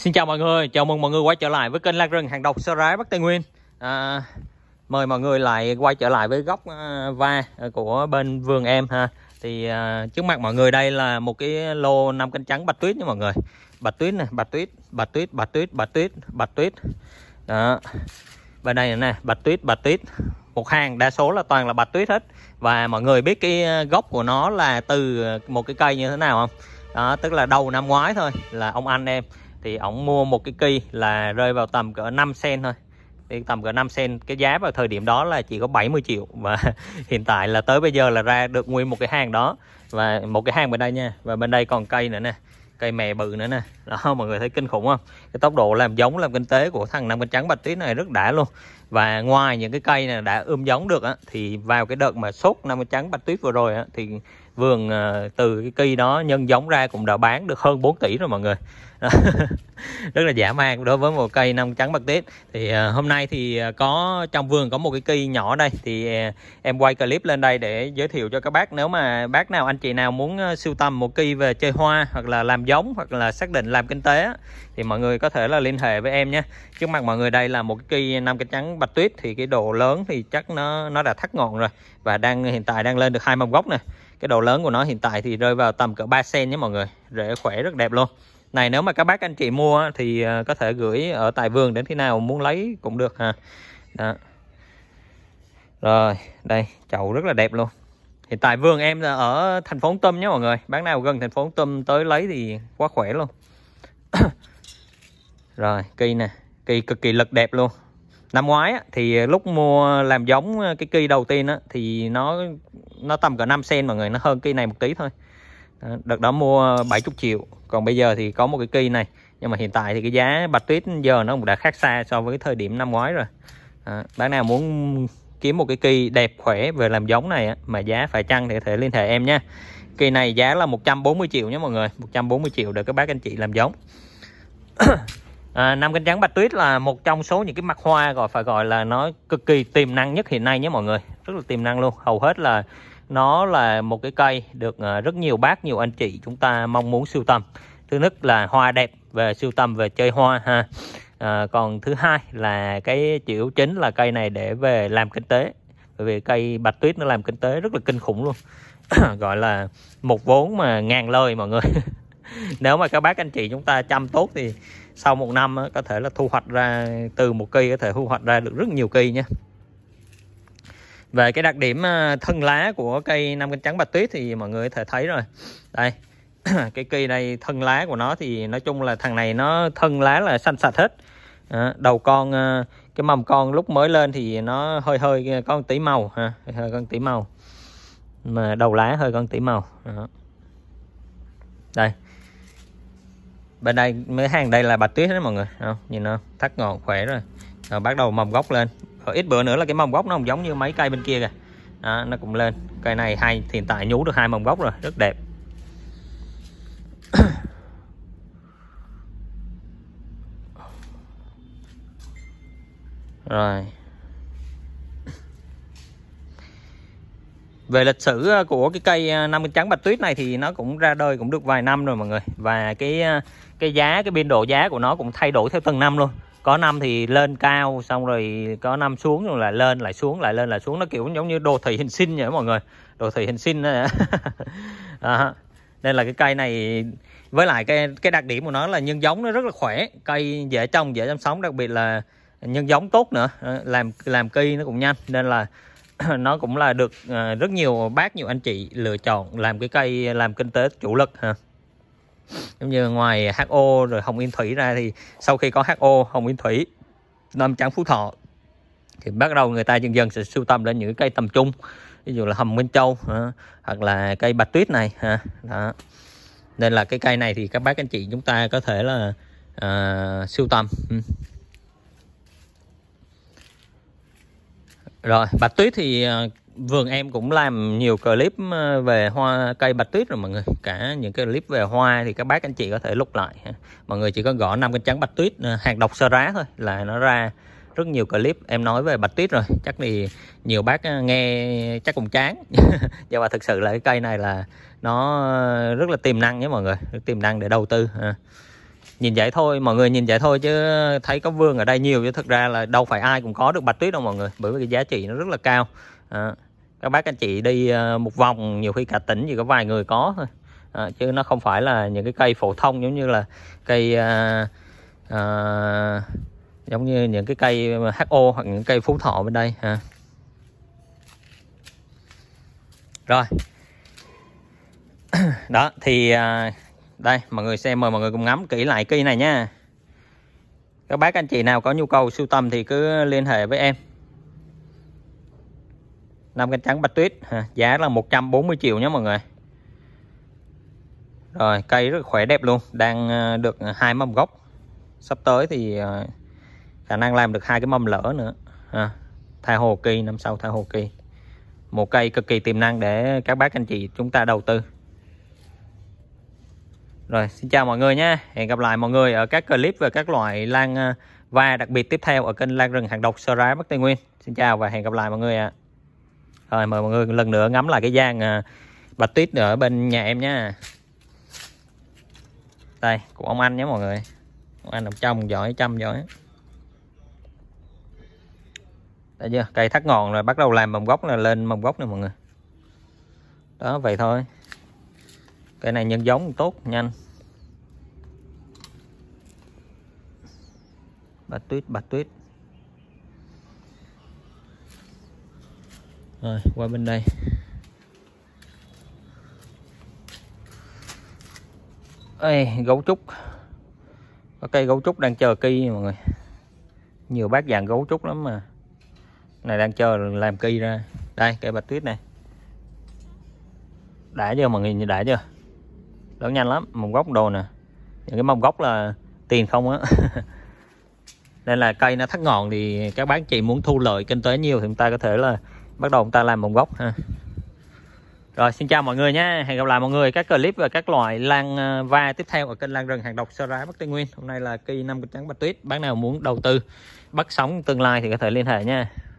Xin chào mọi người, chào mừng mọi người quay trở lại với kênh Lan Rừng Hàng Độc Sơ Rái Bắc Tây Nguyên à, Mời mọi người lại quay trở lại với góc à, va của bên vườn em ha Thì à, trước mặt mọi người đây là một cái lô 5 cánh trắng bạch tuyết nha mọi người Bạch tuyết nè, bạch tuyết, bạch tuyết, bạch tuyết, bạch tuyết, bạch tuyết Đó Bên đây nè, bạch tuyết, bạch tuyết một hàng đa số là toàn là bạch tuyết hết và mọi người biết cái à, gốc của nó là từ một cái cây như thế nào không đó tức là đầu năm ngoái thôi là ông anh em thì ổng mua một cái cây là rơi vào tầm cỡ 5 sen thôi thì tầm cỡ 5 sen cái giá vào thời điểm đó là chỉ có 70 triệu và hiện tại là tới bây giờ là ra được nguyên một cái hàng đó và một cái hàng bên đây nha và bên đây còn cây nữa nè cây mè bự nữa nè đó mọi người thấy kinh khủng không cái tốc độ làm giống làm kinh tế của thằng năm cánh trắng bạch tuyết này rất đã luôn và ngoài những cái cây này đã ươm giống được á, thì vào cái đợt mà sốt năm trắng bạch tuyết vừa rồi á, thì vườn ờ, từ cái cây đó nhân giống ra cũng đã bán được hơn 4 tỷ rồi mọi người rất là giả man đối với một cây năm trắng bạch tuyết thì ờ, hôm nay thì ờ, có trong vườn có một cái cây nhỏ đây thì em quay clip lên đây để giới thiệu cho các bác nếu mà bác nào anh chị nào muốn sưu tầm một cây về chơi hoa hoặc là làm giống hoặc là xác định làm kinh tế thì mọi người có thể là liên hệ với em nhé trước mặt mọi người đây là một cây năm cái trắng bạch tuyết thì cái đồ lớn thì chắc nó nó đã thắt ngọn rồi và đang hiện tại đang lên được hai mâm gốc nè cái đồ lớn của nó hiện tại thì rơi vào tầm cỡ 3 sen nhé mọi người rễ khỏe rất đẹp luôn này nếu mà các bác anh chị mua thì ờ, có thể gửi ở tại vườn đến khi nào muốn lấy cũng được ha đó rồi đây chậu rất là đẹp luôn hiện tại vườn em là ở thành phố Hồng Tâm nhé mọi người bán nào gần thành phố Hồng Tâm tới lấy thì quá khỏe luôn rồi cây nè cây cực kỳ lực đẹp luôn năm ngoái á, thì lúc mua làm giống ờ, cái cây đầu tiên á, thì nó nó tầm cỡ 5 sen mọi người nó hơn cây này một tí thôi đợt đó mua 70 triệu còn bây giờ thì có một cái cây này nhưng mà hiện tại thì cái giá bạch tuyết giờ nó cũng đã khác xa so với thời điểm năm ngoái rồi à, bạn nào muốn kiếm một cái cây đẹp khỏe về làm giống này á, mà giá phải chăng thì có thể liên hệ em nha cây này giá là 140 triệu nhé mọi người 140 triệu để các bác anh chị làm giống À, Nam cánh trắng bạch tuyết là một trong số những cái mặt hoa gọi phải gọi là nó cực kỳ tiềm năng nhất hiện nay nhé mọi người rất là tiềm năng luôn hầu hết là nó là một cái cây được à, rất nhiều bác nhiều anh chị chúng ta mong muốn sưu tầm thứ nhất là hoa đẹp về sưu tầm về chơi hoa ha à, còn thứ hai là cái chủ chính là cây này để về làm kinh tế bởi vì cây bạch tuyết nó làm kinh tế rất là kinh khủng luôn gọi là một vốn mà ngàn lời mọi người nếu mà các bác anh chị chúng ta chăm tốt thì sau một năm có thể là thu hoạch ra từ một cây có thể thu hoạch ra được rất nhiều cây nha về cái đặc điểm à, thân lá của cây nam cánh trắng bạch tuyết thì mọi người có thể thấy rồi đây cái cây này thân lá của nó thì nói chung là thằng này nó thân lá là xanh sạch hết đầu con à, cái mầm con lúc mới lên thì nó hơi hơi con tí màu ha hơi, con tí màu mà đầu lá hơi con tí màu đây bên đây mấy hàng đây là bạch tuyết đó mọi người không nhìn nó thắt ngọn khỏe rồi rồi bắt đầu mầm gốc lên rồi ít bữa nữa là cái mầm gốc nó không giống như mấy cây bên kia kìa đó, nó cũng lên cây này hai hiện tại nhú được hai mầm gốc rồi rất đẹp rồi về lịch sử ờ, của cái cây ờ, năm trắng bạch tuyết này thì nó cũng ra đời cũng được vài năm rồi mọi người và cái ờ, cái giá cái biên độ giá của nó cũng thay đổi theo từng năm luôn có năm thì lên cao xong rồi có năm xuống rồi lại lên lại xuống lại lên lại xuống nó kiểu giống như đồ thị hình sinh vậy mọi người đồ thị hình sinh đó à, nên là cái cây này với lại cái cái đặc điểm của nó là nhân giống nó rất là khỏe cây dễ trồng dễ chăm sóc đặc biệt là nhân giống tốt nữa làm làm cây nó cũng nhanh nên là nó cũng là được ờ, rất nhiều bác nhiều anh chị lựa chọn làm cái cây làm kinh tế chủ lực ha giống như ngoài HO rồi Hồng Yên Thủy ra thì sau khi có HO Hồng Yên Thủy Nam Trắng Phú Thọ thì bắt đầu người ta dần dần sẽ sưu tầm lên những cây tầm trung ví dụ là hồng Minh Châu ha, hoặc là cây bạch tuyết này ha đó nên là cái cây này thì các bác anh chị chúng ta có thể là à, sưu tầm Rồi, bạch tuyết thì ờ, vườn em cũng làm nhiều clip ờ, về hoa cây bạch tuyết rồi mọi người. Cả những cái clip về hoa thì các bác anh chị có thể lục lại. Mọi người chỉ có gõ năm cái trắng bạch tuyết ờ, hạt độc sơ rá thôi là nó ra rất nhiều clip em nói về bạch tuyết rồi. Chắc thì nhiều bác nghe chắc cũng chán. Nhưng mà thực sự là cái cây này là nó rất là tiềm năng nhé mọi người, rất tiềm năng để đầu tư nhìn vậy thôi mọi người nhìn vậy thôi chứ thấy có vương ở đây nhiều chứ thực ra là đâu phải ai cũng có được bạch tuyết đâu mọi người bởi vì cái giá trị nó rất là cao à, các bác anh chị đi ờ, một vòng nhiều khi cả tỉnh chỉ có vài người có thôi à, chứ nó không phải là những cái cây phổ thông giống như là cây à, à, giống như những cái cây ho hoặc những cây phú thọ bên đây ha à. rồi đó thì à, đây mọi người xem mời mọi người cùng ngắm kỹ lại cây này nha các bác anh chị nào có nhu cầu sưu tầm thì cứ liên hệ với em năm cánh trắng bạch tuyết giá là 140 triệu nhé mọi người rồi cây rất khỏe đẹp luôn đang ờ, được hai mâm gốc sắp tới thì ờ, khả năng làm được hai cái mâm lỡ nữa Thay hồ kỳ năm sau thay hồ kỳ một cây cực kỳ tiềm năng để các bác anh chị chúng ta đầu tư rồi xin chào mọi người nhé, Hẹn gặp lại mọi người ở các clip về các loại lan ờ, va đặc biệt tiếp theo ở kênh Lan rừng hàng độc Sơ Rá Bắc Tây Nguyên Xin chào và hẹn gặp lại mọi người ạ Rồi mời mọi người lần nữa ngắm lại cái gian ờ, bạch tuyết ở bên nhà em nha Đây của ông anh nhé mọi người Ông anh đồng trong giỏi chăm giỏi Đấy chưa cây thắt ngọn rồi bắt đầu làm mầm gốc là lên mầm gốc nè mọi người Đó vậy thôi cây này nhân giống tốt nhanh bạch tuyết bạch tuyết rồi qua bên đây Ê, gấu trúc có cây gấu trúc đang chờ ki mọi người nhiều bác vàng gấu trúc lắm mà này đang chờ làm ki ra đây cây bạch tuyết này đã chưa mọi người đã chưa đỡ nhanh lắm mông gốc đồ nè những cái mông gốc là tiền không á nên là cây nó thắt ngọn thì các bác chị muốn thu lợi kinh tế nhiều thì chúng ta có thể là bắt đầu chúng ta làm mông gốc ha rồi xin chào mọi người nhé hẹn gặp lại mọi người các clip và các loại lan ờ, va tiếp theo ở kênh lan rừng hàng độc sơ rá bắc tây nguyên hôm nay là kỳ năm trắng bạch tuyết bác nào muốn đầu tư bắt sóng tương lai thì có thể liên hệ nha